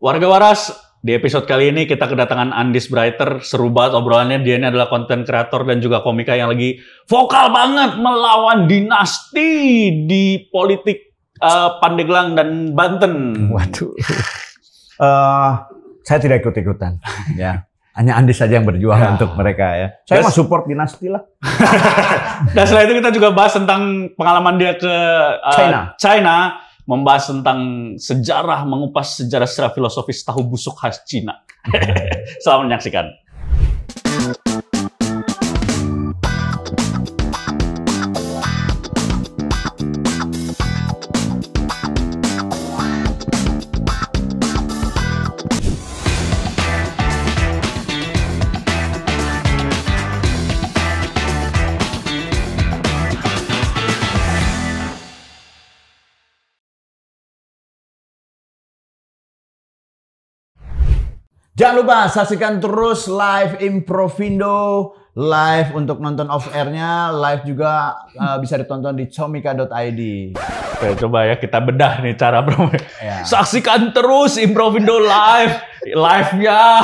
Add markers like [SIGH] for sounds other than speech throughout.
Warga Waras, di episode kali ini kita kedatangan Andis Brighter, seru banget obrolannya. Dia ini adalah konten kreator dan juga komika yang lagi vokal banget melawan dinasti di politik uh, Pandeglang dan Banten. Waduh. uh, saya tidak ikut-ikutan. [LAUGHS] ya. Hanya Andi saja yang berjuang ya. untuk mereka ya. Saya mah support dinasti lah. [LAUGHS] Dan setelah itu kita juga bahas tentang pengalaman dia ke uh, China. China membahas tentang sejarah, mengupas sejarah secara filosofis tahu busuk khas Cina. [LAUGHS] Selamat menyaksikan. Jangan lupa saksikan terus live Improvindo, live untuk nonton off airnya, live juga uh, bisa ditonton di comika.id. Oke, coba ya kita bedah nih cara promo. Yeah. Saksikan terus Improvindo live, live-nya.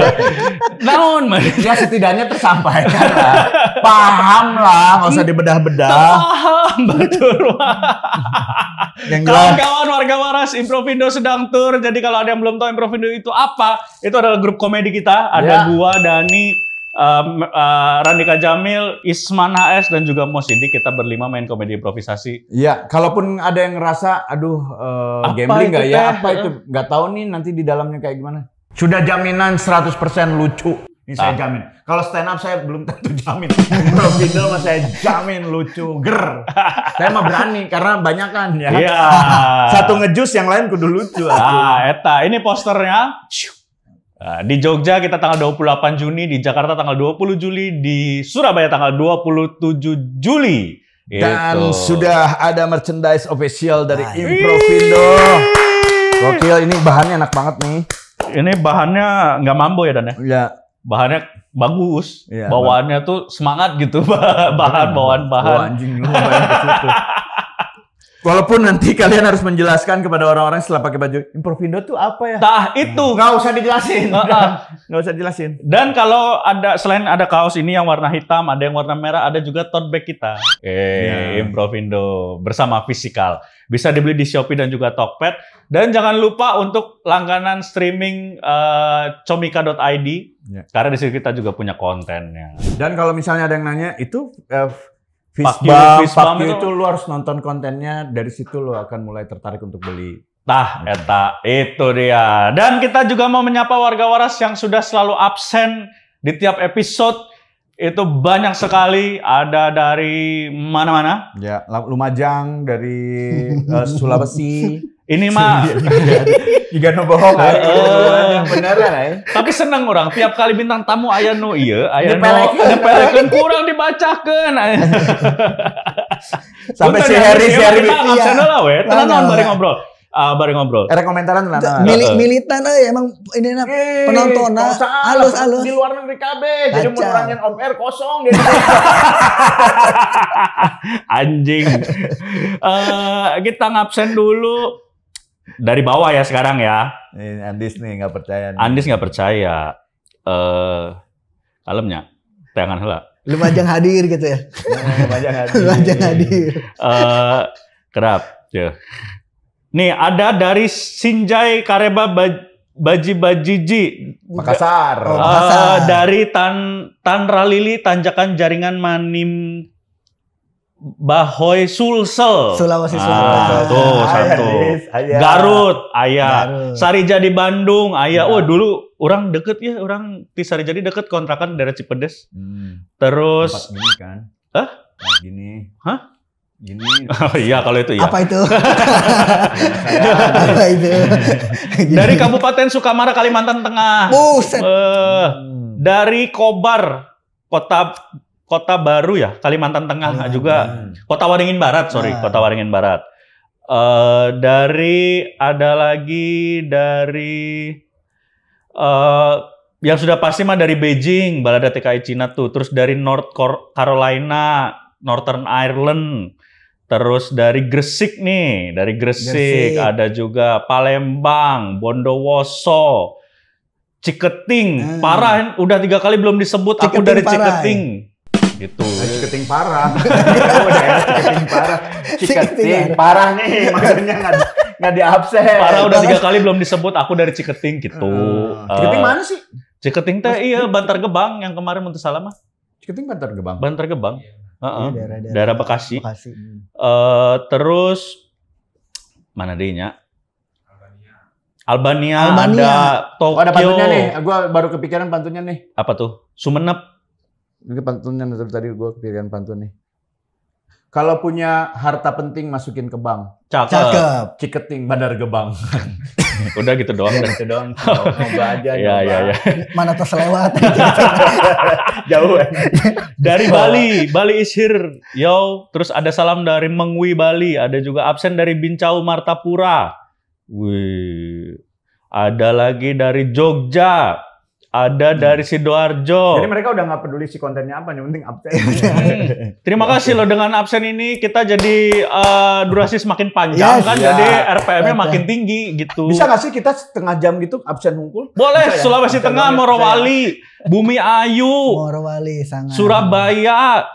[LAUGHS] Naon, Ya setidaknya tersampaikan lah. Paham lah, nggak usah dibedah-bedah. Paham, betul. yang Kawan-kawan warga waras, Improvindo sedang tur. Jadi kalau ada yang belum tahu Improvindo itu apa, itu adalah grup komedi kita. Ada yeah. gua, Dani, uh, uh, eh, Randika Jamil, Isman HS dan juga Mo kita berlima main komedi improvisasi. Iya, kalaupun ada yang ngerasa aduh uh, gambling nggak ya? Apa itu? Nggak tahu nih nanti di dalamnya kayak gimana. Sudah jaminan 100% lucu. Ini saya ah. jamin. Kalau stand up saya belum tentu jamin. Improvisasi mah saya jamin lucu, ger. saya mah berani karena banyak kan ya. Iya. Satu ngejus yang lain kudu lucu. Ah, eta. Ini posternya. Eh, di Jogja kita tanggal 28 Juni, di Jakarta tanggal 20 Juli, di Surabaya tanggal 27 Juli. Dan Itu. sudah ada merchandise official dari Ayy. Improvindo. Gokil, ini bahannya enak banget nih. Ini bahannya nggak mambo ya Dan Iya. Bahannya bagus. Ya, bawaannya bang. tuh semangat gitu. [LAUGHS] bahan bawaan bahan. Wah, anjing lu [LAUGHS] Walaupun nanti kalian harus menjelaskan kepada orang-orang setelah pakai baju Improvindo tuh apa ya? Tah itu hmm. nggak usah dijelasin, nggak usah dijelasin. Dan kalau ada selain ada kaos ini yang warna hitam, ada yang warna merah, ada juga tote bag kita. Eh, yeah. Improvindo bersama fisikal bisa dibeli di Shopee dan juga Tokped. Dan jangan lupa untuk langganan streaming uh, eh, comika.id yeah. karena di sini kita juga punya kontennya. Dan kalau misalnya ada yang nanya itu uh, Fishbam, Fishbam itu, itu lu harus nonton kontennya dari situ lu akan mulai tertarik untuk beli. Tah, hmm. eta itu dia. Dan kita juga mau menyapa warga waras yang sudah selalu absen di tiap episode itu banyak sekali ada dari mana-mana. Ya, Lumajang dari uh, Sulawesi. [LAUGHS] Ini [LAUGHS] mah jika no bohong ya. yang lah eh. ya. Tapi seneng orang tiap kali bintang tamu aya nu iya aya nu dipelekin kurang dibacakan. [LAUGHS] Sampai si Harry ya, si Harry kita sana lah weh. tenan bari ngobrol. Uh, bareng ngobrol. Ada ah, komentaran lah. Mili militan ya emang ini nah penonton halus halus. Di luar negeri KB jadi mau orangin on kosong gitu. [LAUGHS] Anjing. uh, kita ngabsen dulu dari bawah ya sekarang ya. Ini Andis nih nggak percaya. Nih. Andis nggak percaya. Eh uh, alamnya, tangan hela. Lumajang hadir gitu ya. Iya, Lumajang hadir. Lumajang hadir. uh, kerap Yeah. Nih ada dari Sinjai Kareba Baj Baji Bajiji Makassar. Uh, Makassar. Eh, dari Tan Tanralili Tanjakan Jaringan Manim Bahoy Sulsel. Sulawesi ah, Selatan. Ah, tuh satu. Ayah. Iya, iya. Garut, ayah. Garut. Sarija di Bandung, ayah. Ya. Oh, dulu orang deket ya, orang di Sarija di deket kontrakan daerah Cipedes. Hmm. Terus Tempat gini kan. Hah? Nah, gini. Hah? Gini. Oh iya kalau itu ya. Apa itu? [LAUGHS] Apa itu? [LAUGHS] dari Kabupaten Sukamara Kalimantan Tengah. Buset. Uh, hmm. dari Kobar, kota kota baru ya Kalimantan Tengah ah, juga kota Waringin Barat sorry nah. kota Waringin Barat uh, dari ada lagi dari uh, yang sudah pasti mah dari Beijing Balada TKI Cina tuh terus dari North Carolina Northern Ireland terus dari Gresik nih dari Gresik, Gresik. ada juga Palembang Bondowoso Ciketing, hmm. parah udah tiga kali belum disebut Ciketing aku dari parah. Ya? Ciketing. Gitu. Nah, ciketing parah. [LAUGHS] ciketing parah. Ciketing parah nih, maksudnya nggak nggak di absen. Parah udah tiga kali belum disebut aku dari Ciketing gitu. Eh, ciketing mana sih? Ciketing teh iya Bantar Gebang yang kemarin untuk salamah. Ciketing Bantar Gebang. Bantar Gebang. Iya. Iya, daerah, Bekasi. Bekasi. Hmm. Eh, terus mana dinya? Albania, Albania ada Tokyo. Oh, ada pantunnya nih. Gua baru kepikiran pantunnya nih. Apa tuh? Sumenep. Ini pantunnya dari tadi gue kepikiran pantun nih. Kalau punya harta penting masukin ke bank. Cakep. Cakep. Ciketing bandar gebang. [LAUGHS] Udah gitu doang. Udah gitu doang. [LAUGHS] Coba aja. Iya, iya, iya. Mana tas lewat. [LAUGHS] Jauh. Eh. Dari Bali. Bali is here. Yo. Terus ada salam dari Mengwi Bali. Ada juga absen dari Bincau Martapura. Wih. Ada lagi dari Jogja. Ada hmm. dari Sidoarjo. Jadi mereka udah nggak peduli si kontennya apa, yang penting absen. Hmm. Terima kasih loh dengan absen ini kita jadi uh, durasi semakin panjang yes, kan, ya. jadi RPM-nya makin tinggi gitu. Bisa nggak sih kita setengah jam gitu absen unggul? Boleh, ya? Sulawesi absen Tengah, Morowali, ya. Bumi Ayu, Morowali, sangat. Surabaya,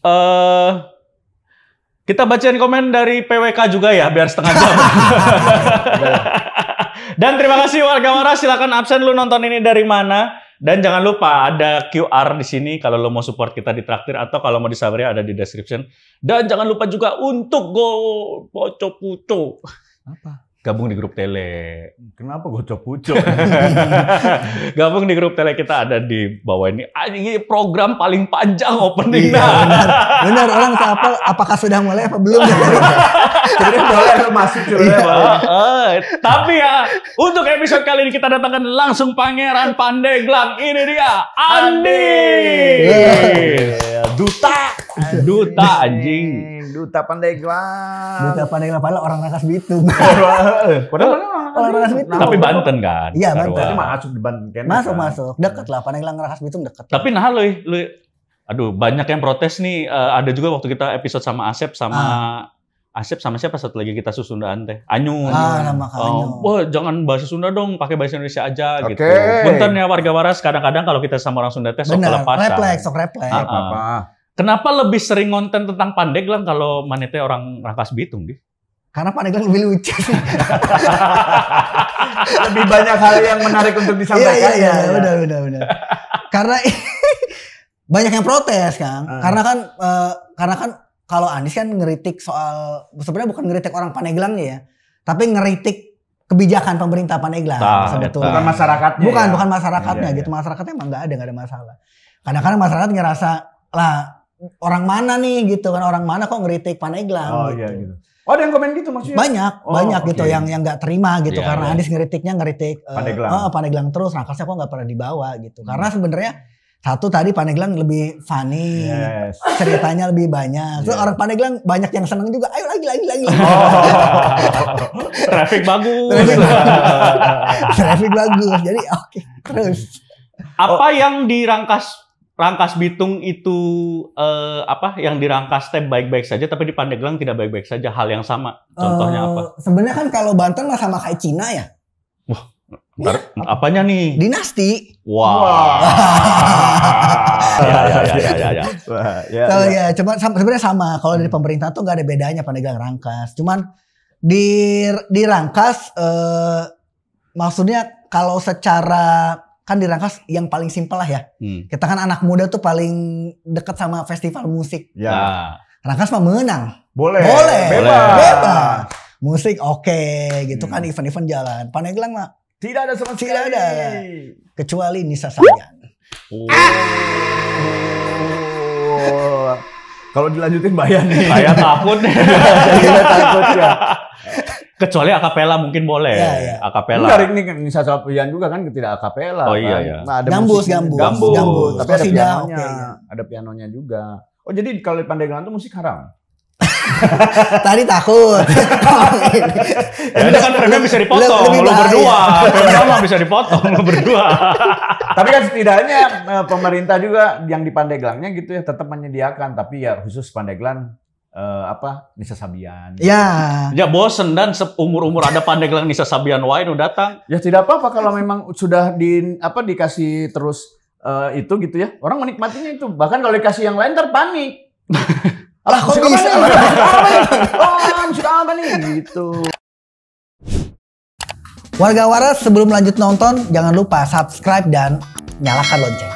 uh, kita bacain komen dari PWK juga ya, biar setengah jam. [LAUGHS] Dan terima kasih warga Mara. Silakan absen lu nonton ini dari mana. Dan jangan lupa ada QR di sini kalau lo mau support kita di traktir atau kalau mau di ya ada di description. Dan jangan lupa juga untuk go poco puco. Apa? Gabung di grup tele. Kenapa go gocok puco? [LAUGHS] Gabung di grup tele kita ada di bawah ini. Ah, ini program paling panjang opening. Iya, benar. [LAUGHS] benar. orang tak apa apakah sudah mulai apa belum? [LAUGHS] Jadi boleh lo masuk curhat. Ya. Eh, eh. Tapi ya, untuk episode kali ini kita datangkan langsung Pangeran Pandeglang. Ini dia, Andi. Iya. Duta. Duta anjing. Duta Pandeglang. Duta Pandeglang padahal orang Rangkas Bitung. [LAUGHS] padahal orang Rangkas Tapi Banten kan. Iya, Banten. Tapi masuk di Banten kan. Masuk, masuk. Dekat lah Pandeglang Rangkas Bitung dekat. Tapi nah lu, lu Aduh, banyak yang protes nih. Uh, ada juga waktu kita episode sama Asep sama ah Asep sama siapa satu lagi kita Sundaan teh? Anyu. Ah, nama Anyu. Oh, jangan bahasa Sunda dong, pakai bahasa Indonesia aja okay. gitu. Punten ya warga waras kadang-kadang kalau kita sama orang Sunda teh sok kelepasan. Refleks, sok refleks. Ah, ah. apa Kenapa lebih sering ngonten tentang Pandeglang kalau manete orang Rangkas Bitung, gitu? Karena Pandeglang lebih lucu [LAUGHS] lebih banyak hal yang menarik untuk disampaikan. Iya, iya, iya. Udah, udah, udah. Karena [LAUGHS] banyak yang protes, Kang. Uh. Karena kan uh, karena kan kalau Anies kan ngeritik soal sebenarnya bukan ngeritik orang Paneglangnya ya, tapi ngeritik kebijakan pemerintah Paneglang ah, ya, sebetulnya. Bukan masyarakatnya. Bukan, ya. bukan masyarakatnya iya, gitu. Iya. Masyarakatnya emang nggak ada, nggak ada masalah. Kadang-kadang masyarakat ngerasa lah orang mana nih gitu kan orang mana kok ngeritik Paneglang oh, iya, gitu. Iya, gitu. Oh ada yang komen gitu maksudnya? Banyak, oh, banyak okay. gitu yang yang nggak terima gitu yeah, karena yeah. Anies ngeritiknya ngeritik Paneglang, uh, oh, Paneglang eh, terus, rakasnya kok nggak pernah dibawa gitu. Hmm. Karena sebenarnya satu tadi Paneglang lebih funny, yes. ceritanya lebih banyak. Terus yeah. orang Paneglang banyak yang seneng juga. Ayo lagi lagi lagi. Oh, [LAUGHS] traffic bagus. Traffic bagus. Jadi oke okay. terus. Apa oh. yang dirangkas Rangkas Bitung itu uh, apa yang dirangkas tem baik-baik saja tapi di Pandeglang tidak baik-baik saja hal yang sama. Contohnya uh, apa? Sebenarnya kan kalau Banten mah sama kayak Cina ya. Wah. Ntar, ya. apanya nih? Dinasti. Wah. Wow. [LAUGHS] ya, ya, ya, ya, ya, ya. ya, so, ya. ya cuman sebenarnya sama. Kalau dari hmm. pemerintah tuh nggak ada bedanya pedagang rangkas. Cuman di di rangkas eh, maksudnya kalau secara kan di rangkas yang paling simpel lah ya. Hmm. Kita kan anak muda tuh paling deket sama festival musik. Ya. Nah. Rangkas mah menang. Boleh. Boleh. Bebas. Bebas. Musik oke okay, gitu kan, hmm. kan event-event jalan. Paneglang mah tidak ada sama sekali. Tidak ada. Kecuali Nisa Sabian. Oh. Ah. Kalau dilanjutin bayar nih. Saya takut. [LAUGHS] Saya takut ya. Kecuali akapela mungkin boleh. Ya, ya. Akapela. Enggak, ini kan, Nisa Sabian juga kan tidak akapela. Oh iya Nah, ada gambus, gambus, gambus, gambus. Tapi ada pianonya. Iya. Ada pianonya juga. Oh jadi kalau di Pandeglang itu musik haram? [LAUGHS] Tadi takut. ya ini kan premium bisa dipotong. Lebih lu berdua. Premium bisa dipotong berdua. [LAUGHS] tapi kan setidaknya eh, pemerintah juga yang di Pandeglangnya gitu ya tetap menyediakan. Tapi ya khusus Pandeglang uh, apa Nisa Sabian. Ya. Ya bosen dan umur-umur ada Pandeglang Nisa Sabian wine udah datang. Ya tidak apa-apa kalau memang sudah di apa dikasih terus uh, itu gitu ya. Orang menikmatinya itu. Bahkan kalau dikasih yang lain terpanik. [LAUGHS] Alah kok bisa? [LAUGHS] Apaan? Oh, Sudah apa nih? Gitu. Warga waras sebelum lanjut nonton jangan lupa subscribe dan nyalakan loncengnya.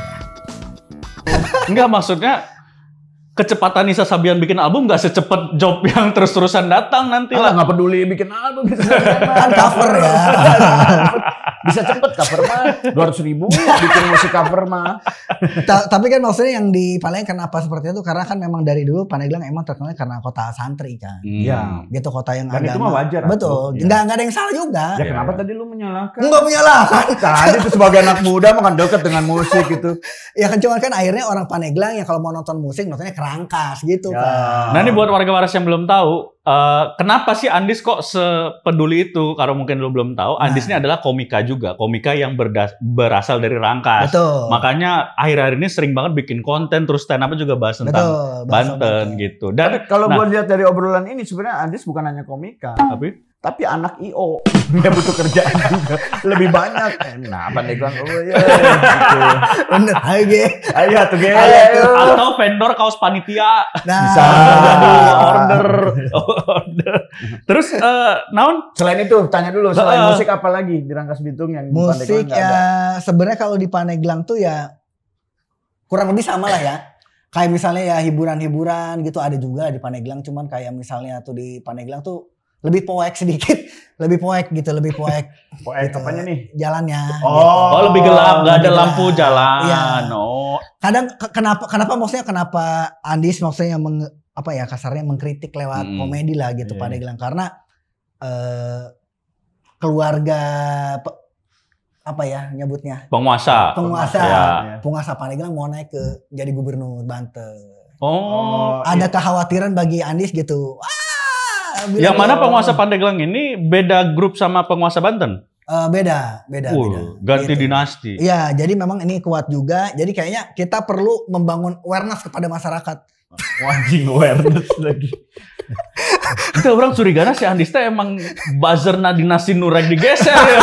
Enggak maksudnya kecepatan Nisa Sabian bikin album nggak secepat job [LAUGHS] yang terus-terusan datang nanti lah. Nggak peduli bikin album bisa [LAUGHS] kan cover ya. [LAUGHS] bisa cepet cover mah dua ratus ribu bikin musik cover mah. Ta tapi kan maksudnya yang di paling kenapa seperti itu karena kan memang dari dulu Pandeglang emang terkenal karena kota santri kan. Hmm. Iya. Hmm. Gitu kota yang ada itu mah wajar. Betul. Ya. Nggak, nggak ada yang salah juga. Ya, kenapa tadi lu menyalahkan? Nggak menyalahkan. Tadi itu sebagai anak muda makan deket dengan musik gitu. ya kan cuman kan akhirnya orang Pandeglang yang kalau mau nonton musik nontonnya keras rangkas gitu ya. kan. Nah ini buat warga waras yang belum tahu, uh, kenapa sih Andis kok sepeduli itu? Kalau mungkin lo belum tahu, nah. ini adalah komika juga, komika yang berasal dari rangkas. Betul. Makanya akhir-akhir ini sering banget bikin konten, terus stand up juga bahas tentang Betul, Banten betul. gitu. Dan kalau nah, gue lihat dari obrolan ini sebenarnya Andis bukan hanya komika. Tapi tapi anak IO dia [LAUGHS] butuh kerjaan juga lebih banyak nah apa nih bilang oh ya [LAUGHS] bener ayo ge ayo iya, ge atau vendor kaos panitia nah. bisa order [LAUGHS] order terus uh, naon selain itu tanya dulu selain uh, musik apa lagi di Rangkas Bitung yang musik ya sebenarnya kalau di Paneglang tuh ya kurang lebih sama lah ya kayak misalnya ya hiburan-hiburan gitu ada juga di Paneglang cuman kayak misalnya tuh di Paneglang tuh lebih poek sedikit, [LAUGHS] lebih poek gitu, lebih poek. poek gitu. apanya nih? Jalannya. Oh, gitu. oh lebih gelap, nggak ada lampu jalan. Iya. No. Kadang kenapa kenapa maksudnya kenapa Andis maksudnya meng, apa ya kasarnya mengkritik lewat hmm. komedi lah gitu yeah. Hmm. pada bilang karena eh, keluarga apa ya nyebutnya? Penguasa. Penguasa. Ya. Penguasa Pandeglang mau naik ke jadi gubernur Banten. Oh, oh, ada iya. kekhawatiran bagi Andis gitu. Ah, yang mana penguasa Pandeglang ini beda grup sama penguasa Banten? Uh, beda, beda, uh, beda. Ganti gitu. dinasti. Iya, jadi memang ini kuat juga. Jadi kayaknya kita perlu membangun awareness kepada masyarakat. Wajing [LAUGHS] awareness lagi. Itu orang curigana si Andista emang buzzer dinasti Nurek digeser ya. [LAUGHS]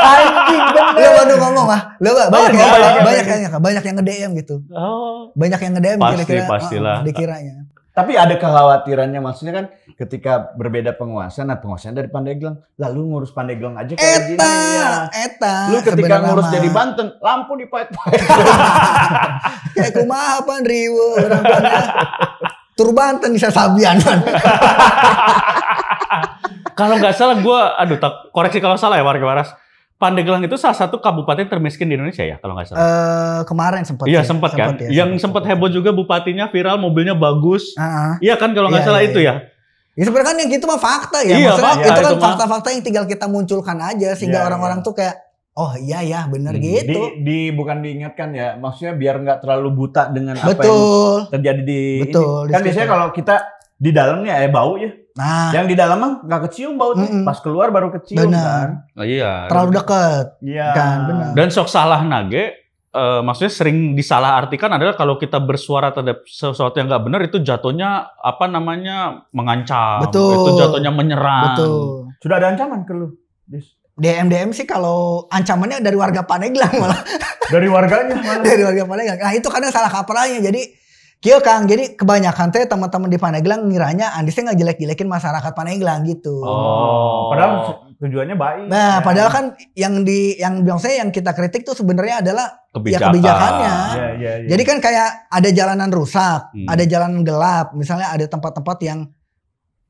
Anjing bener. ngomong ah. Lu banyak banyak, yang, banyak, banyak, banyak, yang nge-DM gitu. Oh. Banyak yang nge-DM kira-kira. pastilah. Ah, dikiranya. Tapi ada kekhawatirannya maksudnya kan ketika berbeda penguasa, nah penguasanya dari Pandeglang, lalu ngurus Pandeglang aja kayak eta, gini ya. Eta. Lu ketika ngurus nama. jadi Banten, lampu di pait [LAUGHS] kayak kumaha pan riwe ya. Tur Banten bisa sabian [LAUGHS] Kalau nggak salah gue, aduh tak koreksi kalau salah ya warga waras Pandeglang itu salah satu kabupaten termiskin di Indonesia ya kalau nggak salah. Uh, kemarin sempat. Iya sempat kan. Sempet, ya, yang sempat heboh juga bupatinya viral mobilnya bagus. Uh -huh. Iya kan kalau nggak iya, salah iya, itu iya. ya. Ya sebenarnya kan yang gitu mah fakta ya. Iya, Maksudnya itu kan fakta-fakta yang tinggal kita munculkan aja sehingga iya, iya. orang-orang iya, tuh kayak Oh iya ya bener hmm. gitu. Di, di bukan diingatkan ya, maksudnya biar nggak terlalu buta dengan Betul. apa yang terjadi di. Betul. Ini. Kan biasanya kalau kita di dalamnya eh bau ya. Nah, yang di dalam mah nggak kecium bau Mm -mm. Pas keluar baru kecium benar. kan. Oh, iya. Terlalu dekat. Iya. Kan, benar. Dan sok salah nage Uh, maksudnya sering disalahartikan adalah kalau kita bersuara terhadap sesuatu yang nggak benar itu jatuhnya apa namanya mengancam, Betul. itu jatuhnya menyerang. Betul. Sudah ada ancaman ke lu? DM DM sih kalau ancamannya dari warga Paneglang malah. Dari warganya malah. [LAUGHS] dari warga Paneglang. Nah itu kadang salah kaprahnya. Jadi Kio Kang, jadi kebanyakan teh teman-teman di Paneglang ngiranya saya nggak jelek-jelekin masyarakat Paneglang gitu. Oh, padahal oh. tujuannya baik. Nah, ya. padahal kan yang di yang biasanya yang kita kritik tuh sebenarnya adalah ya, Kebijakan. ya kebijakannya. Ya, ya, ya. Jadi kan kayak ada jalanan rusak, hmm. ada jalan gelap, misalnya ada tempat-tempat yang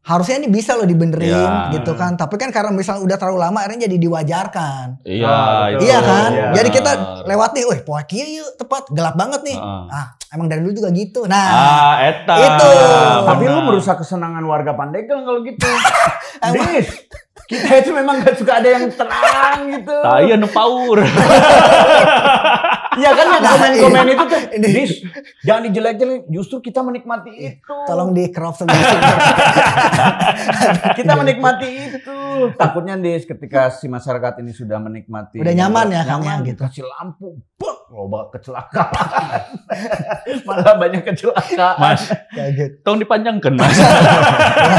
harusnya ini bisa loh dibenerin ya. gitu kan tapi kan karena misalnya udah terlalu lama akhirnya jadi diwajarkan iya ah, iya kan ya. jadi kita lewat wah poa yuk tepat gelap banget nih ah. ah emang dari dulu juga gitu. Nah, ah, eta. itu. Tapi lu merusak kesenangan warga Pandeglang kalau gitu. Dis, [LAUGHS] kita itu memang gak suka ada yang terang gitu. Nah, [LAUGHS] iya nepaur. [LAUGHS] Iya kan yang nah, komen-komen iya. itu tuh, Dis, jangan dijelek-jelek, justru kita menikmati iya. itu. Tolong di crop sedikit. kita menikmati itu. Takutnya di ketika si masyarakat ini sudah menikmati udah nyaman ya, ya nyaman gitu. Kasih lampu, buk, loba kecelakaan. [LAUGHS] Malah banyak kecelakaan. Mas, gitu. Tolong dipanjangkan, Mas. [LAUGHS]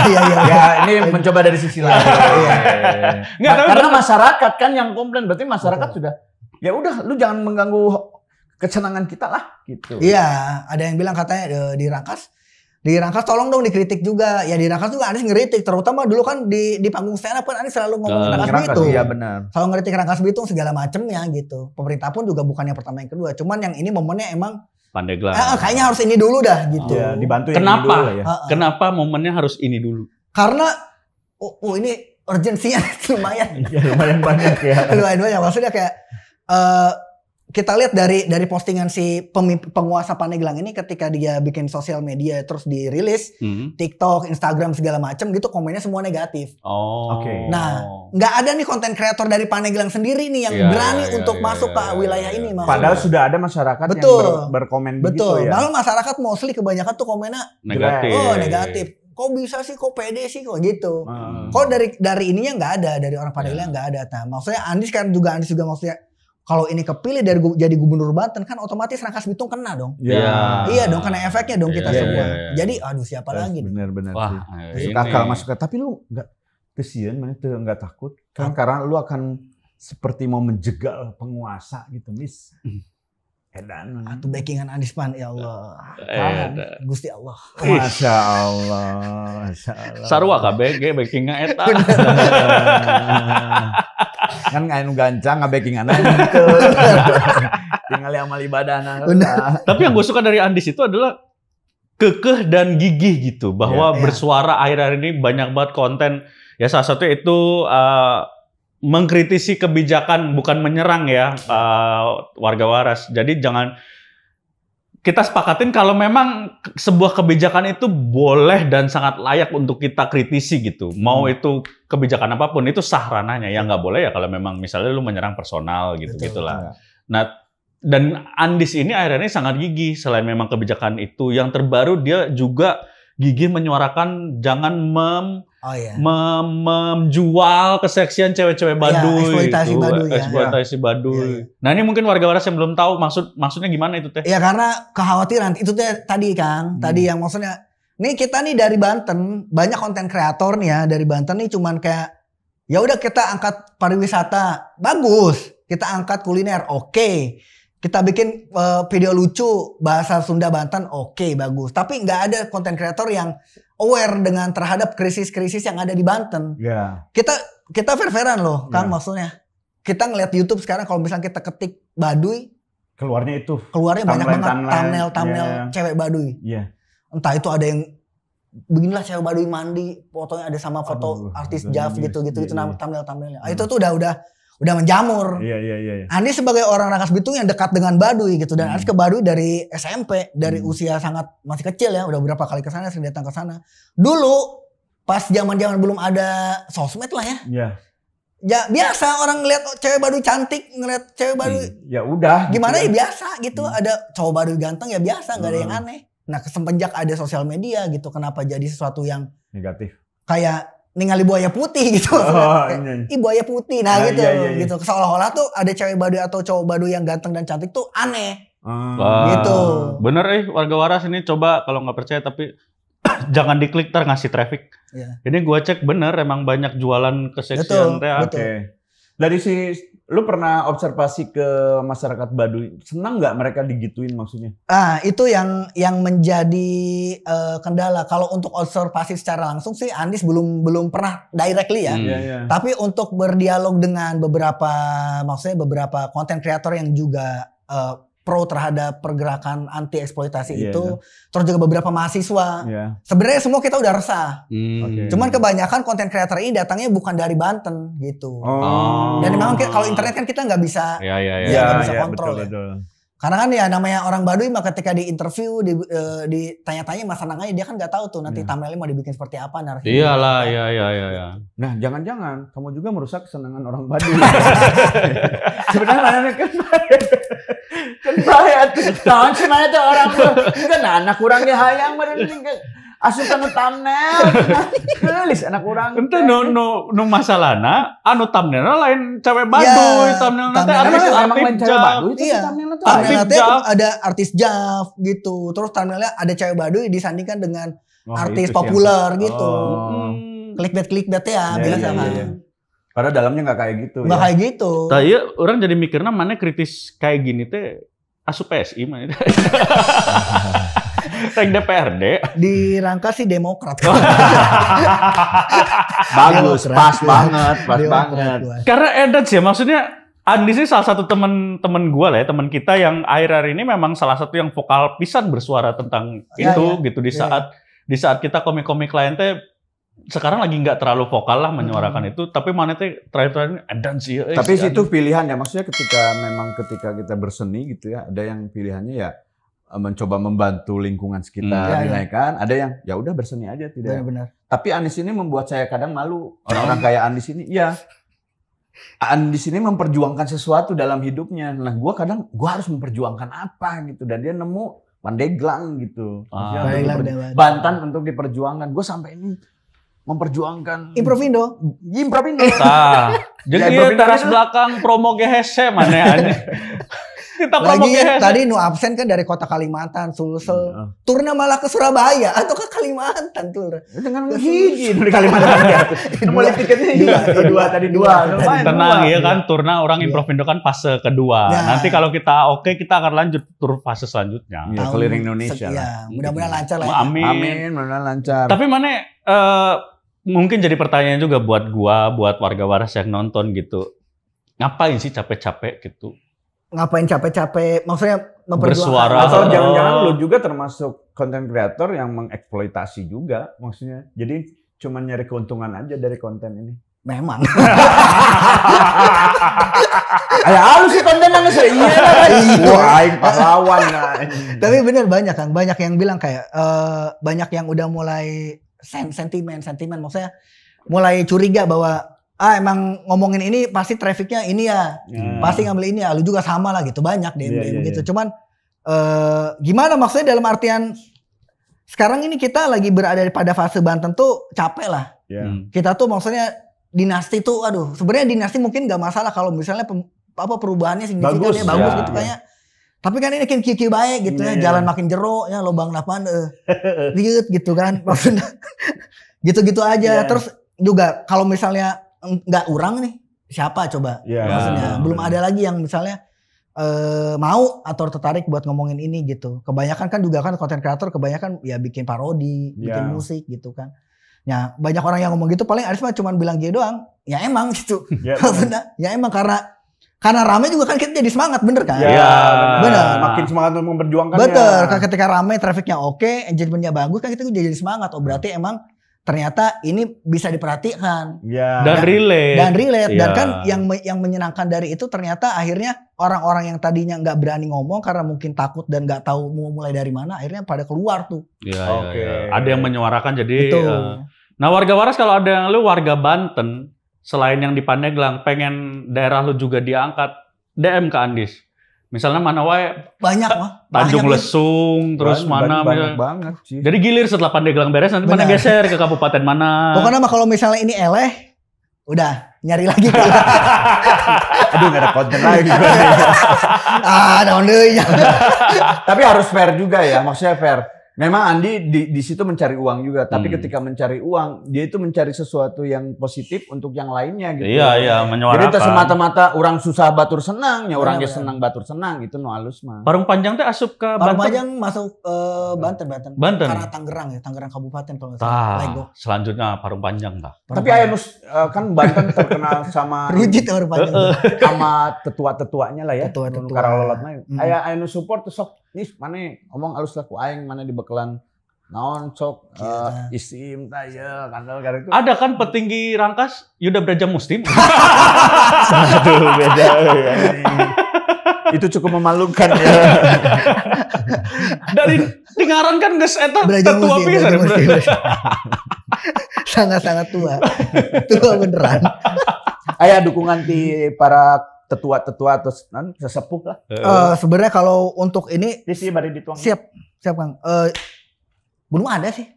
Iya, iya, iya, ya, ini mencoba dari sisi lain. Iya, iya. Nggak, karena masyarakat kan yang komplain, berarti masyarakat sudah ya udah lu jangan mengganggu kesenangan kita lah gitu. Iya, ada yang bilang katanya eh, di Rangkas di Rangkas tolong dong dikritik juga. Ya di Rangkas juga Anies ngeritik terutama dulu kan di di panggung stand up kan Anies selalu ngomong uh, Rangkas itu Iya benar. Selalu ngeritik Rangkas Bitung segala macemnya gitu. Pemerintah pun juga bukan yang pertama yang kedua. Cuman yang ini momennya emang Pandeglang. Eh, eh, kayaknya harus ini dulu dah gitu. Ya, dibantu Kenapa? ini dulu lah ya. Kenapa momennya harus ini dulu? Karena oh, oh ini urgensinya [LAUGHS] lumayan. ya, lumayan banyak ya. [LAUGHS] lumayan banyak maksudnya kayak uh, kita lihat dari dari postingan si penguasa Panegelang ini ketika dia bikin sosial media terus dirilis hmm. TikTok, Instagram segala macam gitu komennya semua negatif. Oh. Oke. Okay. Nah, nggak ada nih konten kreator dari Panegelang sendiri nih yang yeah, iya, berani yeah, untuk yeah, masuk yeah, ke wilayah yeah, ini. Maksudnya. Padahal sudah ada masyarakat betul, yang ber berkomen betul. begitu ya. Padahal masyarakat mostly kebanyakan tuh komennya negatif. Oh, negatif. Kok bisa sih, kok pede sih, kok gitu. Hmm. Kok dari dari ininya nggak ada, dari orang iya. Panegelang nggak yeah. ada. Nah, maksudnya Andi sekarang juga Andi juga maksudnya kalau ini kepilih dari jadi gubernur Banten kan otomatis Rangkas Bitung kena dong. Iya. Yeah. Iya dong karena efeknya dong yeah, kita yeah, iya, semua. Yeah, Jadi aduh siapa yes, lagi Benar benar. Wah, iya, masuk akal masuk Tapi lu nggak kesian mana tuh nggak takut kan karena lu akan seperti mau menjegal penguasa gitu mis. Edan. Atau backingan Anies Pan ya Allah. Tahan, Gusti Allah. Masya Allah. Masya Allah. Sarwa kabeh backingan eta. [LAUGHS] kan nganu gancang ngabeking anak gitu. [LAUGHS] tinggal yang mali badan tapi yang gue suka dari Andis itu adalah kekeh dan gigih gitu bahwa yeah, iya. bersuara akhir-akhir ini banyak banget konten ya salah satu itu uh, mengkritisi kebijakan bukan menyerang ya uh, warga waras jadi jangan kita sepakatin kalau memang sebuah kebijakan itu boleh dan sangat layak untuk kita kritisi gitu. Mau hmm. itu kebijakan apapun itu sah ranahnya. Ya iya. nggak boleh ya kalau memang misalnya lu menyerang personal gitu Betul, gitulah. Ya. Nah dan Andis ini akhirnya ini sangat gigih selain memang kebijakan itu yang terbaru dia juga gigih menyuarakan jangan mem oh, iya. mem menjual keseksian cewek-cewek Baduy. yeah, eksploitasi itu, Baduy. Eksploitasi gitu. ya. Iya. Baduy. Yeah. Iya. Nah ini mungkin warga waras yang belum tahu maksud maksudnya gimana itu teh? Ya karena kekhawatiran itu teh tadi Kang, hmm. tadi yang maksudnya nih kita nih dari Banten banyak konten kreator nih ya dari Banten nih cuman kayak ya udah kita angkat pariwisata bagus, kita angkat kuliner oke. Okay kita bikin uh, video lucu bahasa Sunda Banten oke okay, bagus tapi nggak ada konten kreator yang aware dengan terhadap krisis-krisis yang ada di Banten. Yeah. Kita kita fair-fairan loh, kan yeah. maksudnya. Kita ngeliat YouTube sekarang kalau misalnya kita ketik Baduy, keluarnya itu. Keluarnya banyak banget thumbnail-thumbnail yeah. cewek Baduy. Yeah. Entah itu ada yang beginilah cewek Baduy mandi, fotonya ada sama foto Aduh, artis Jav iya, gitu-gitu yeah, itu yeah. thumbnail-thumbnailnya. Ah, hmm. Itu tuh udah udah udah menjamur. Iya, iya iya iya. Andi sebagai orang Rangkas Bitung yang dekat dengan Baduy gitu dan hmm. Andi ke Baduy dari SMP dari hmm. usia sangat masih kecil ya udah berapa kali ke sana sering datang ke sana. Dulu pas zaman-zaman belum ada sosmed lah ya. Iya. Ya biasa orang ngeliat cewek Baduy cantik, ngeliat cewek Baduy. hmm. ya udah. Gitu Gimana gitu ya kan. biasa gitu, hmm. ada cowok Baduy ganteng ya biasa, nggak hmm. ada yang hmm. aneh. Nah, semenjak ada sosial media gitu, kenapa jadi sesuatu yang negatif? Kayak ningali buaya putih [LAUGHS] gitu. Oh, iya, iya. Ih buaya putih nah, nah gitu iya, iya, iya. gitu. Seolah-olah tuh ada cewek badu atau cowok badu yang ganteng dan cantik tuh aneh. Hmm. Gitu. Bener eh warga waras ini coba kalau nggak percaya tapi [COUGHS] jangan diklik ter ngasih traffic. Yeah. Ini gua cek bener emang banyak jualan keseksian teh. Oke. Dari si Lu pernah observasi ke masyarakat Baduy, senang nggak mereka digituin maksudnya? Ah, itu yang yang menjadi uh, kendala. Kalau untuk observasi secara langsung sih Andis belum belum pernah directly ya. Hmm. Yeah, yeah. Tapi untuk berdialog dengan beberapa maksudnya beberapa konten kreator yang juga uh, pro terhadap pergerakan anti eksploitasi yeah, itu, yeah. terus juga beberapa mahasiswa. Yeah. Sebenarnya semua kita udah resah. Hmm. Okay. Cuman kebanyakan konten kreator ini datangnya bukan dari Banten gitu. Oh. Dan memang kalau internet kan kita nggak bisa, yeah, yeah, yeah. ya nggak iya, bisa yeah, kontrol betul, ya. Betul. Karena kan ya namanya orang Baduy mah ketika di interview di uh, ditanya-tanya Mas Anangnya dia kan nggak tahu tuh nanti yeah. thumbnailnya mau dibikin seperti apa narasi. Iyalah, iya iya iya iya. Nah, jangan-jangan kamu juga merusak kesenangan orang Baduy. [LAUGHS] Sebenarnya kan Kenapa tuh? tahun tuh orang kan anak kurangnya hayang asuh kan asupan thumbnail tulis anak kurang. ente no no no masalah na anu thumbnail lain cewek baduy ya, thumbnail nanti artis emang lain cewek baduy itu iya. thumbnail tuh ada artis jaf gitu terus thumbnailnya ada cewek baduy disandingkan dengan oh, artis populer gitu oh. klik bet klik bet ya iya, biasa iya, kan iya, Padahal dalamnya nggak kayak gitu. Nggak ya. kayak gitu. Tapi iya, orang jadi mikirnya mana kritis kayak gini teh asup ah, PSI mana. [LAUGHS] Tank DPRD. Di rangka sih Demokrat. [LAUGHS] Bagus, Demokrat, pas ya. banget, pas Demokrat banget. Karena edan sih, maksudnya Andi sih salah satu temen-temen gue lah ya, temen kita yang akhir-akhir ini memang salah satu yang vokal pisan bersuara tentang ya, itu ya. gitu di ya, saat ya. di saat kita komik-komik lain teh sekarang lagi nggak terlalu vokal lah menyuarakan hmm. itu tapi mana itu terakhir-terakhir ini dan sih eh, tapi si itu pilihan ya maksudnya ketika memang ketika kita berseni gitu ya ada yang pilihannya ya eh, mencoba membantu lingkungan sekitar hmm, ya, dinaikkan ya. ada yang ya udah berseni aja tidak benar, benar. tapi Anis ini membuat saya kadang malu orang-orang kayak Anis ini ya Anis ini memperjuangkan sesuatu dalam hidupnya nah gue kadang gue harus memperjuangkan apa gitu dan dia nemu pandeglang gitu ah. Bantan untuk diperjuangkan gue sampai ini memperjuangkan Improvindo. Improvindo. Tah. [LAUGHS] Jadi ya, teras belakang promo ge mana ya, [LAUGHS] Kita promo Lagi, GHC. tadi nu absen kan dari kota Kalimantan, Sulsel. Hmm. Turna malah ke Surabaya atau ke Kalimantan tur. Ya, dengan hiji di Kalimantan. Mulai kan ya? [LAUGHS] tiketnya iya, iya. dua, dua, tadi dua. Tenang ya kan turna orang Improvindo kan fase kedua. Nah. Nanti kalau kita oke kita akan lanjut tur fase selanjutnya. Ya, keliling Indonesia. mudah-mudahan lancar lah. Ya. Amin. Amin, mudah-mudahan lancar. Tapi mana uh, mungkin jadi pertanyaan juga buat gua, buat warga waras yang nonton gitu. Ngapain sih capek-capek gitu? Ngapain capek-capek? Maksudnya bersuara atau oh. jangan-jangan lu juga termasuk konten kreator yang mengeksploitasi juga maksudnya. Jadi cuman nyari keuntungan aja dari konten ini. Memang. Ayo, [LAUGHS] ya, lu sih konten yang ya. [LAUGHS] Iya, Wah, pahlawan. Tapi bener banyak kan, banyak yang bilang kayak eh, banyak yang udah mulai sen sentimen sentimen maksudnya mulai curiga bahwa ah emang ngomongin ini pasti trafficnya ini ya hmm. pasti ngambil ini ya lu juga sama lah gitu banyak DM yeah, yeah, gitu yeah. cuman uh, gimana maksudnya dalam artian sekarang ini kita lagi berada pada fase Banten tuh capek lah yeah. Hmm. kita tuh maksudnya dinasti tuh aduh sebenarnya dinasti mungkin gak masalah kalau misalnya apa perubahannya signifikan ya, bagus, bagus ya, gitu iya. kayaknya kayak tapi kan ini kan kiki baik gitu ya, iya. jalan makin jero ya lubang napan eh liut gitu kan. [LAUGHS] Gitu-gitu aja. Yeah. Terus juga kalau misalnya nggak urang nih, siapa coba? Yeah. Maksudnya iya. belum ada lagi yang misalnya eh, mau atau tertarik buat ngomongin ini gitu. Kebanyakan kan juga kan konten kreator kebanyakan ya bikin parodi, bikin iya. musik gitu kan. Ya banyak orang yang ngomong gitu paling Aris cuma bilang dia gitu doang. Ya emang gitu. Yeah, [LAUGHS] ya emang karena karena rame juga kan kita jadi semangat bener kan? Iya. iya. Bener. Makin semangat untuk memperjuangkan. Betul. Ya. Kan ketika rame, trafiknya oke, engagementnya bagus kan kita juga jadi semangat. Oh berarti emang ternyata ini bisa diperhatikan. Iya. Dan, dan relate. Dan relate. Ya. Dan iya. kan yang yang menyenangkan dari itu ternyata akhirnya orang-orang yang tadinya nggak berani ngomong karena mungkin takut dan nggak tahu mau mulai dari mana, akhirnya pada keluar tuh. Iya. iya oke. Okay. Ya, ya. Ada yang menyuarakan jadi. Itu. Uh, eh, nah warga Waras kalau ada yang lu warga Banten selain yang di Pandeglang pengen daerah lu juga diangkat DM ke Andis misalnya mana wae banyak mah Tanjung banyak, Lesung terus banyak, mana banyak, banyak banget sih. jadi gilir setelah Pandeglang beres nanti Benar. mana geser ke kabupaten mana pokoknya mah kalau misalnya ini eleh udah nyari lagi [LAUGHS] aduh gak ada konten lagi [LAUGHS] ah down [LAUGHS] tapi harus fair juga ya maksudnya fair Memang Andi di, di situ mencari uang juga, tapi hmm. ketika mencari uang, dia itu mencari sesuatu yang positif untuk yang lainnya gitu. Iya, iya, menyuarakan. Jadi semata-mata orang susah batur senang, ya orangnya iya. senang batur senang gitu no halus mah. Parung panjang teh asup ke Parung panjang masuk uh, Banten, Banten. Banten. Karena Tangerang ya, Tangerang Kabupaten kalau enggak Ah, Selanjutnya Parung panjang lah. Tapi ayo uh, eh, kan Banten terkenal [LAUGHS] sama Rujit ya Parung panjang. sama tetua-tetuanya lah ya. Tetua-tetua. Karolot mah. Hmm. Ayo support tuh sok nih mana ya? ngomong alus laku aing mana di bekelan naon cok uh, isim tayel iya, kandel gara itu ada kan petinggi rangkas Yuda Braja Muslim satu [LAUGHS] beda itu cukup memalukan ya dari dengaran kan geus eta tetua pisan sangat-sangat tua tua beneran ayah dukungan di para tetua-tetua atau non sesepuh lah. Uh, Sebenarnya kalau untuk ini Sisi bari dituang. Siap, siap Kang. Uh, belum ada sih.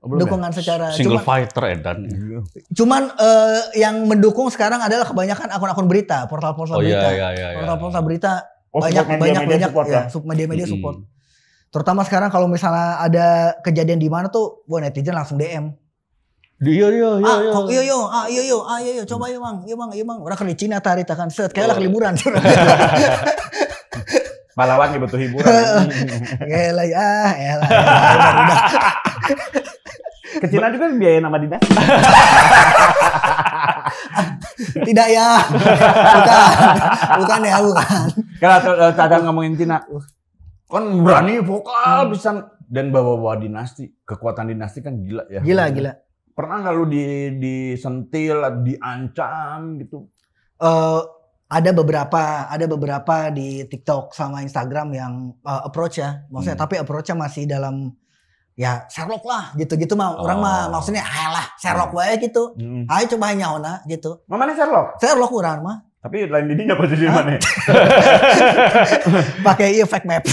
Oh, belum dukungan ya? secara single cuman, fighter edan. Ya. Cuman uh, yang mendukung sekarang adalah kebanyakan akun-akun berita, portal-portal oh, iya, berita. Iya, iya, iya, portal-portal berita oh, banyak media, banyak media banyak support, ya, ya. media-media support. Hmm. Terutama sekarang kalau misalnya ada kejadian di mana tuh, buat netizen langsung DM. Iya iya iya. Ah, iya. kok iya iya. Ah iya iya. Ah iya iya. Coba iya bang. Iya bang. Iya bang. Orang ke Cina tarik takan set. Kayak lah oh. liburan. Malawan [LAUGHS] butuh hiburan. Kayak [LAUGHS] lah ya. lah. Iya, [LAUGHS] ke Cina juga biaya nama dinas. Tidak ya. Bukan. Bukan ya bukan. Kalau tadi ngomongin Cina. Kan berani vokal bisa hmm. dan bawa-bawa dinasti, kekuatan dinasti kan gila ya. Gila, gila. Pernah nggak lu di disentil, diancam gitu? Uh, ada beberapa, ada beberapa di TikTok sama Instagram yang uh, approach ya, maksudnya hmm. tapi approachnya masih dalam ya Sherlock lah gitu-gitu mah oh. orang mah oh. maksudnya alah Sherlock wae hmm. gitu. Hmm. Ayo coba nyaona gitu. Mana Sherlock? Sherlock urang mah. Tapi lain didinya posisi ah. mana? [LAUGHS] Pakai effect map.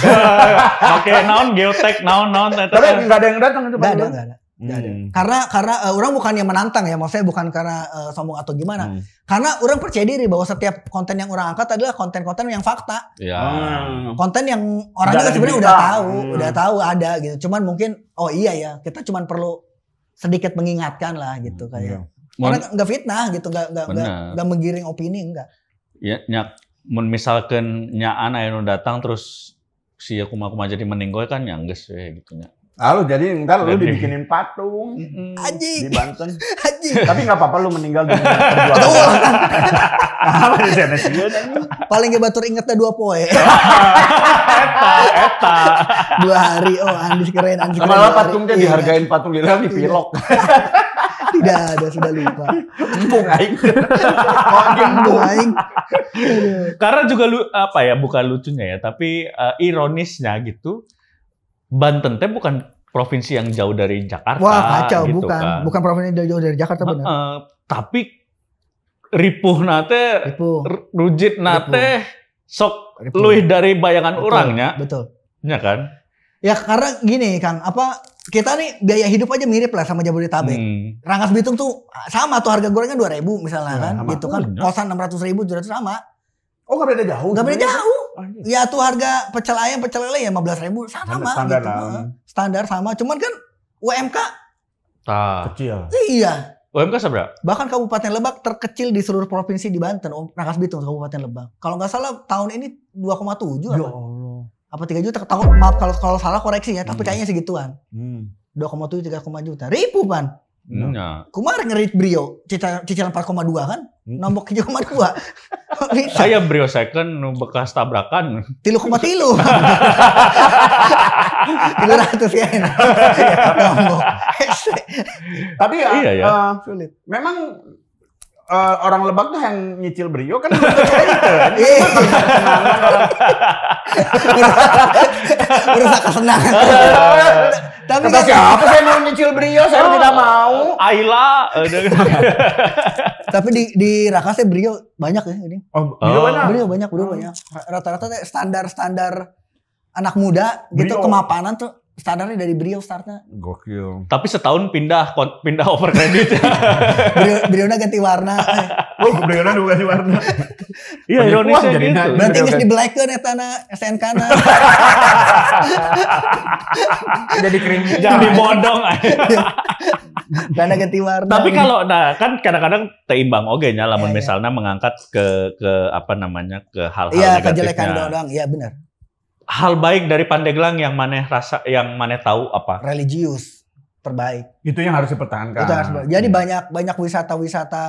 [LAUGHS] Pakai naon geotek, naon naon. Tapi nggak ada yang datang itu. Nggak ada nggak ada. Hmm. Karena karena uh, orang yang menantang ya, maksudnya bukan karena uh, sombong atau gimana. Hmm. Karena orang percaya diri bahwa setiap konten yang orang angkat adalah konten-konten yang fakta. Ya. Hmm. Konten yang orang juga sebenarnya udah tahu, hmm. udah tahu ada gitu. Cuman mungkin oh iya ya, kita cuman perlu sedikit mengingatkan lah gitu hmm, kayak. Iya. Mon, Karena nggak fitnah gitu, nggak nggak nggak menggiring opini enggak. Ya, nyak misalkan nyaan ayo datang terus si aku mau jadi meninggoy kan nyangges ya gitu ya Lalu jadi ntar lu dibikinin patung mm di Banten. Tapi nggak apa-apa lu meninggal di perjuangan. Paling gak batur ingetnya dua poe. [LAUGHS] eta, eta. Dua hari, oh Andis keren, Andis keren. Malah patungnya iya. dihargain patung di dalam iya. pilok. Tidak ada, sudah lupa. Empung aing. Empung aing. Karena juga lu apa ya, bukan lucunya ya, tapi uh, ironisnya gitu Banten teh bukan provinsi yang jauh dari Jakarta. Wah kacau, gitu bukan, kan. bukan provinsi yang jauh dari Jakarta benar. Uh, uh, tapi ripuh nate, ripuh. rujit nate, ripuh. sok luih dari bayangan betul, orangnya. Betul. Ya kan? Ya karena gini Kang, apa kita nih biaya hidup aja mirip lah sama Jabodetabek. Hmm. Rangkas Bitung tuh sama tuh harga gorengnya dua ribu misalnya ya, kan, sama. gitu kan. Kosan enam ratus ribu tujuh ratus sama. Oh nggak beda jauh. Nggak beda jauh anjing. Ya tuh harga pecel ayam, pecel lele ya 15 ribu sama standar, gitu. standar gitu. Standar sama, cuman kan UMK ah. kecil. Iya. UMK seberapa? Bahkan Kabupaten Lebak terkecil di seluruh provinsi di Banten, Rangkas oh, Bitung Kabupaten Lebak. Kalau nggak salah tahun ini 2,7 ya apa? Ya Apa tiga juta? Tahu maaf kalau kalau salah koreksi ya, tapi hmm. kayaknya segituan. Hmm. tujuh tiga koma juta. Ribu, Pan. Nah. nah. Kumar ngerit Brio, cicilan 4,2 kan? Hmm. Nombok 7,2. [LAUGHS] Saya Brio second nu bekas tabrakan. Tilu koma tilu. [LAUGHS] Tilu ratus ya. [LAUGHS] Nombok. Iya, ya. Ah, Tapi ya, iya, ya. Uh, eh, sulit. Memang uh, orang lebak tuh yang nyicil brio kan merusak [LAUGHS] iya. iya. kesenangan iya. tapi kata kan- siapa saya mau nyicil brio saya oh, tidak mau Aila. tapi di di raka saya brio banyak ya ini oh, brio oh. banyak brio banyak brio banyak oh. rata-rata standar standar anak muda gitu, brio. gitu kemapanan tuh Standarnya dari Brio startnya. Gokil. Tapi setahun pindah pindah over kredit. [LAUGHS] Brio, Brio ganti warna. [LAUGHS] oh, Brio udah ganti warna. [LAUGHS] Iya, ironisnya gitu. Nah, Berarti black kan ya tanah SNK na. Jadi kering. Jadi bodong. Karena ganti warna. Tapi kalau nah kan kadang-kadang teimbang oke nya iya, iya. misalnya mengangkat ke ke apa namanya ke hal-hal ya, negatifnya. Iya, kejelekan doang. Iya, benar hal baik dari Pandeglang yang mana rasa yang mana tahu apa? Religius terbaik. Itu yang harus dipertahankan. Itu harus. Jadi iya. banyak banyak wisata-wisata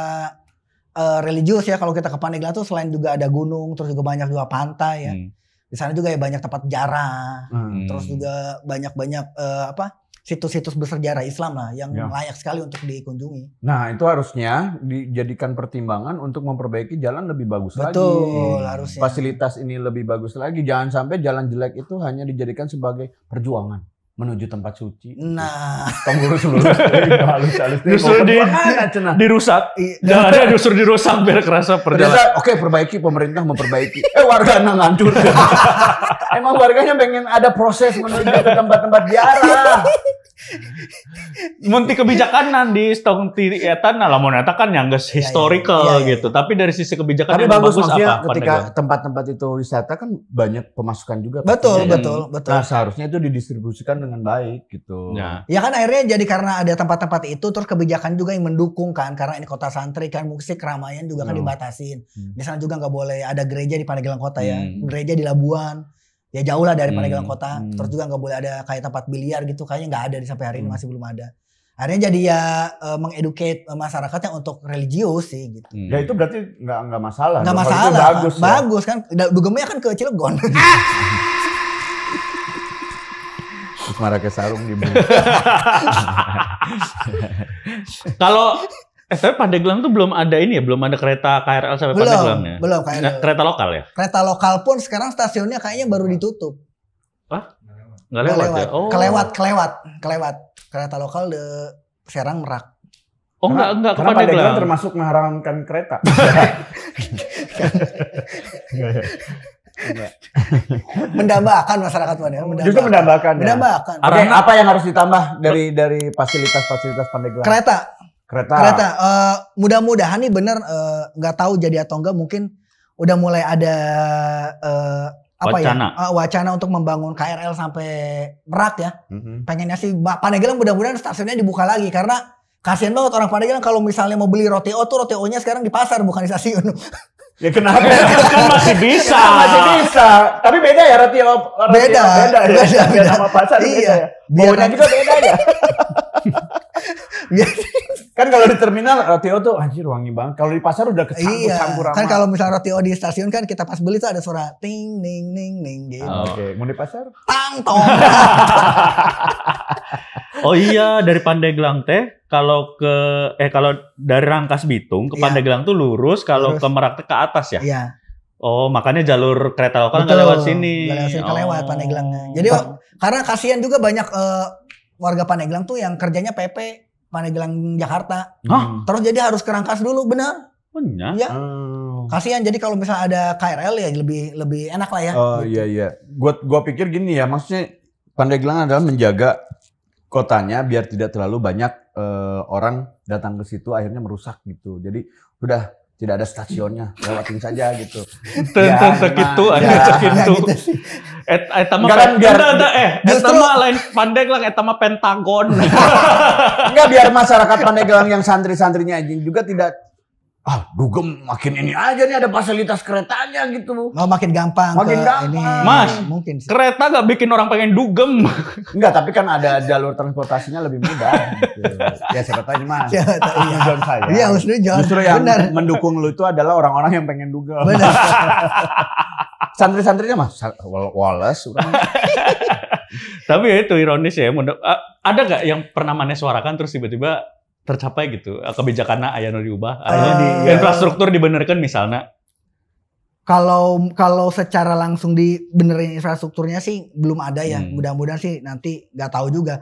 uh, religius ya kalau kita ke Pandeglang tuh selain juga ada gunung, terus juga banyak juga pantai ya. Hmm. Di sana juga ya banyak tempat jarah, hmm. terus juga banyak-banyak uh, apa? situs-situs bersejarah Islam lah yang ya. layak sekali untuk dikunjungi. Nah itu harusnya dijadikan pertimbangan untuk memperbaiki jalan lebih bagus Betul, lagi. Betul harusnya. Fasilitas ini lebih bagus lagi. Jangan sampai jalan jelek itu hanya dijadikan sebagai perjuangan menuju tempat suci. Nah, pengurus lurus halus halus justru di, dirusak. Jalannya justru dirusak biar kerasa perjalanan. Oke, okay, perbaiki pemerintah memperbaiki. Eh warga nang hancur. [LAUGHS] Emang warganya pengen ada proses menuju ke tempat-tempat biara. [LAUGHS] Munti kebijakan nanti stok tiri etan, nah lamun kan yang gak iya, iya, iya. historical ya, ya, ya, gitu. Tapi dari sisi kebijakan Tapi bagus, bagus apa? ketika tempat-tempat itu wisata kan banyak pemasukan juga. Betul, kan? betul, betul. Nah, seharusnya itu didistribusikan dengan baik gitu. Ya. ya kan akhirnya jadi karena ada tempat-tempat itu terus kebijakan juga yang mendukung kan karena ini kota santri kan musik keramaian juga kan hmm. dibatasin. Hmm. Di juga nggak boleh ada gereja di Pandeglang Kota ya. Hmm. Gereja di Labuan ya jauh lah dari Pandeglang hmm. Kota. Hmm. Terus juga nggak boleh ada kayak tempat biliar gitu, kayaknya nggak ada di sampai hari ini hmm. masih belum ada. Akhirnya jadi ya eh, mengedukat eh, masyarakatnya untuk religius sih gitu. Hmm. Ya itu berarti nggak nggak masalah. Nggak masalah. Bagus, ya. bagus kan. Dugemnya kan ke Cilegon. [LAUGHS] Terus marah ke sarung di [LAUGHS] Kalau Eh tapi Pandeglang tuh belum ada ini ya, belum ada kereta KRL sampai belum, Pandeglang ya? Belum, KRL. Nah, kereta lokal ya? Kereta lokal pun sekarang stasiunnya kayaknya baru ditutup. Hah? Nggak lewat, lewat ya? Oh. Kelewat, kelewat, kelewat. Kereta lokal de Serang Merak. Oh karena, enggak, enggak ke Pandeglang. termasuk mengharamkan kereta. [LAUGHS] Ya? mendambakan masyarakat mana? Ya. Mendambakan. Justru mendambakan. Ya. Mendambakan. Oke, apa yang harus ditambah dari dari fasilitas-fasilitas Pandeglang? Kereta Kereta. Kereta. Uh, mudah-mudahan nih bener eh, nggak uh, tahu jadi atau enggak mungkin udah mulai ada uh, apa ya, wacana. ya uh, wacana untuk membangun KRL sampai Merak ya. Mm-hmm. Pengennya sih Pandeglang mudah-mudahan stasiunnya dibuka lagi karena kasihan banget orang Pandeglang kalau misalnya mau beli roti O tuh roti O-nya sekarang di pasar bukan di stasiun. [LAUGHS] Ya kenapa? Ya kan masih [LAUGHS] bisa. Kan masih bisa. Tapi beda ya roti O. Roti beda. O beda, beda, ya? beda, beda. Sama pasar iya. Ya. Baunya juga beda ya. [LAUGHS] [LAUGHS] kan kalau di terminal roti eh, O tuh anjir wangi banget. Kalau di pasar udah kecampur iya, campur kan sama. Kan kalau misalnya roti O di stasiun kan kita pas beli tuh ada suara ting ning ning ning gitu. Oh, Oke, okay. mau di pasar? Tang tong. [LAUGHS] oh iya, dari Pandeglang teh kalau ke eh kalau dari Rangkas Bitung ke iya. Pandeglang tuh lurus, kalau ke Merak ke atas ya. Iya. Oh, makanya jalur kereta lokal nggak lewat sini. Nggak lewat sini, oh. lewat Pandeglang. Jadi karena kasihan juga banyak uh, warga Paneglang tuh yang kerjanya PP Paneglang Jakarta. Hah? Hmm. Terus jadi harus kerangkas dulu benar. Benar. Ya. Oh. Kasihan jadi kalau misalnya ada KRL ya lebih lebih enak lah ya. Oh gitu. iya iya. Gua gua pikir gini ya maksudnya Pandeglang adalah menjaga kotanya biar tidak terlalu banyak uh, orang datang ke situ akhirnya merusak gitu. Jadi udah tidak ada stasiunnya lewatin saja gitu ya, segitu ya. ada segitu eh mah kan biar ada eh eta lain pandeglang eta mah pentagon [LAUGHS] enggak biar masyarakat pandeglang yang santri-santrinya juga tidak ah dugem makin ini aja nih ada fasilitas keretanya gitu. Oh makin gampang. Makin gampang. Ini. Mas, mungkin sih. kereta gak bikin orang pengen dugem. Enggak, [LAUGHS] tapi kan ada jalur transportasinya lebih mudah. [LAUGHS] gitu. Ya siapa ini, mas. iya. John saya. Iya, John. Justru yang Benar. mendukung lu itu adalah orang-orang yang pengen dugem. Benar. [LAUGHS] Santri-santrinya mas, Wallace. tapi itu ironis ya. Eh, ada gak yang pernah mana suarakan terus tiba-tiba tercapai gitu eh, kebijakan ayah no diubah akhirnya uh, ah, di ya. infrastruktur dibenerkan misalnya kalau kalau secara langsung dibenerin infrastrukturnya sih belum ada ya hmm. mudah-mudahan sih nanti nggak tahu juga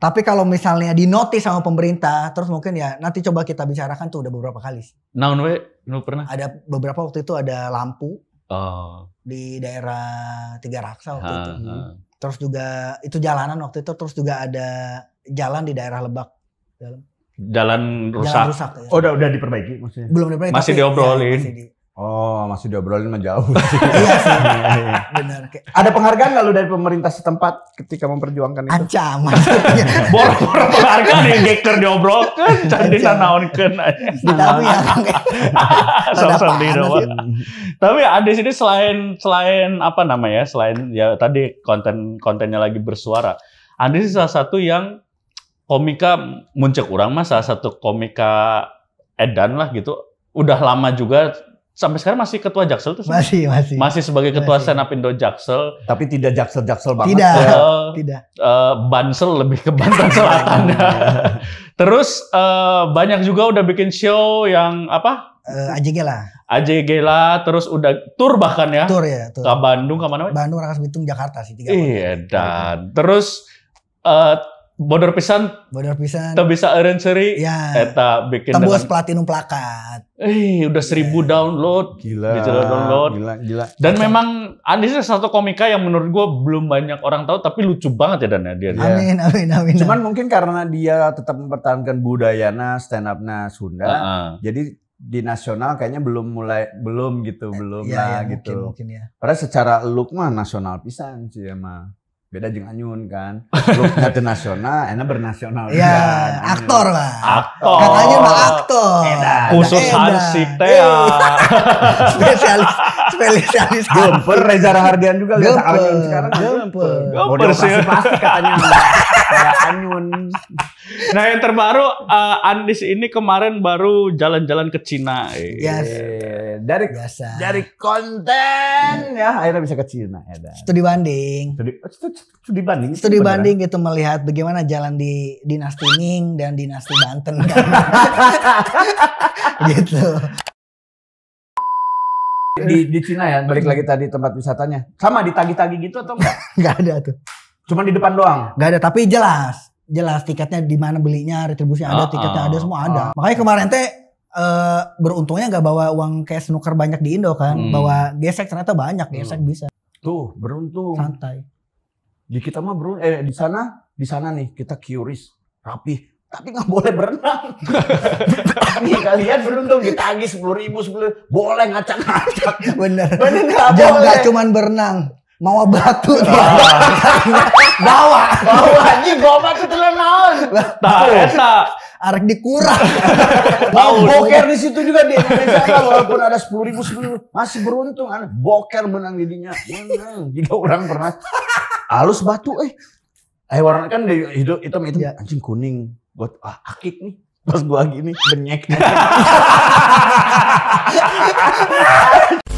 tapi kalau misalnya di dinotis sama pemerintah terus mungkin ya nanti coba kita bicarakan tuh udah beberapa kali nah no, no pernah ada beberapa waktu itu ada lampu oh. di daerah Tiga Raksa waktu ha, itu ha. terus juga itu jalanan waktu itu terus juga ada jalan di daerah Lebak dalam jalan rusak. Jalan rusak ya. Oh, udah udah diperbaiki maksudnya. Belum diperbaiki. Masih tapi, diobrolin. Ya, masih di... Oh, masih diobrolin menjauh. iya sih. [LAUGHS] Benar. Ada penghargaan lalu dari pemerintah setempat ketika memperjuangkan itu? Ancaman. [LAUGHS] Bor-bor penghargaan yang [LAUGHS] geker diobrolkan, candi nanaonkeun aja. Tapi ya. ya. Sok-sok di Tapi ada sini selain selain apa namanya? Selain ya tadi konten-kontennya lagi bersuara. Ada sih salah satu yang komika muncul kurang mas salah satu komika edan lah gitu udah lama juga sampai sekarang masih ketua Jaksel tuh masih masih masih sebagai ketua masih. senapindo Jaksel tapi tidak Jaksel Jaksel banget tidak uh, tidak uh, Bansel lebih ke Banten [LAUGHS] Selatan iya. [LAUGHS] terus uh, banyak juga udah bikin show yang apa uh, eh, Ajegela, Gela terus udah tour bahkan ya tour ya tour. ke Bandung ke mana Bandung Rangkas Bitung Jakarta sih tiga iya dan terus uh, bodor pisan bodor pisan tapi bisa arrangery ya eta bikin tembus dengan, platinum plakat eh udah seribu ya. download gila gila download gila gila dan Kacau. memang Anies satu komika yang menurut gua belum banyak orang tahu tapi lucu banget ya dan ya dia amin iya. amin amin amin cuman mungkin karena dia tetap mempertahankan budayana stand up nah, Sunda uh -huh. jadi di nasional kayaknya belum mulai belum gitu eh, belum ya, lah ya, gitu mungkin, mungkin ya. padahal secara look mah nasional pisan sih ya mah beda jeung anyun kan. Lu [LAUGHS] teu nasional, enak bernasional. Iya, aktor lah. Aktor. Katanya mah aktor. Edan. Khusus hansik teh. Ya. [LAUGHS] spesialis spesialis. Gemper Reza Rahardian juga gempur sekarang. Gemper. Gemper sih. Pasti katanya. [LAUGHS] kayak anyun. Nah yang terbaru uh, Andis ini kemarin baru jalan-jalan ke Cina. Yes. Eh, dari Biasa. dari konten ya akhirnya bisa ke Cina ya. Studi banding. Studi, studi, banding. Studi beneran. banding itu melihat bagaimana jalan di dinasti Ming dan dinasti Banten [LAUGHS] [LAUGHS] gitu di di Cina ya balik lagi tadi tempat wisatanya sama di ditagi-tagi gitu atau enggak enggak [LAUGHS] ada tuh Cuman di depan doang. Gak ada, tapi jelas. Jelas tiketnya di mana belinya, retribusinya ada, uh, tiketnya ah, ada, semua ah, ada. Uh. Makanya kemarin teh uh, beruntungnya nggak bawa uang cash nuker banyak di Indo kan, hmm. bawa gesek ternyata banyak, hmm. gesek bisa. Tuh, beruntung. Santai. Di kita mah beruntung eh di sana, di sana nih kita curious, rapi, tapi nggak boleh berenang. Ini kalian beruntung ditagi sepuluh ribu sepuluh, boleh ngacak-ngacak. Bener. Bener nggak boleh. Gak cuman berenang, Mawa batu dia. Bawa. Bawa anjing bawa batu telan naon. Tah eta arek dikurang. [LAUGHS] bau boker di situ juga di Indonesia kan, walaupun ada sepuluh ribu sepuluh masih beruntung kan boker menang didinya. Menang jika orang pernah halus batu eh. Eh warna kan dari hidup hitam hitam iya. anjing kuning buat ah, akik nih pas gua gini benyek. [LAUGHS]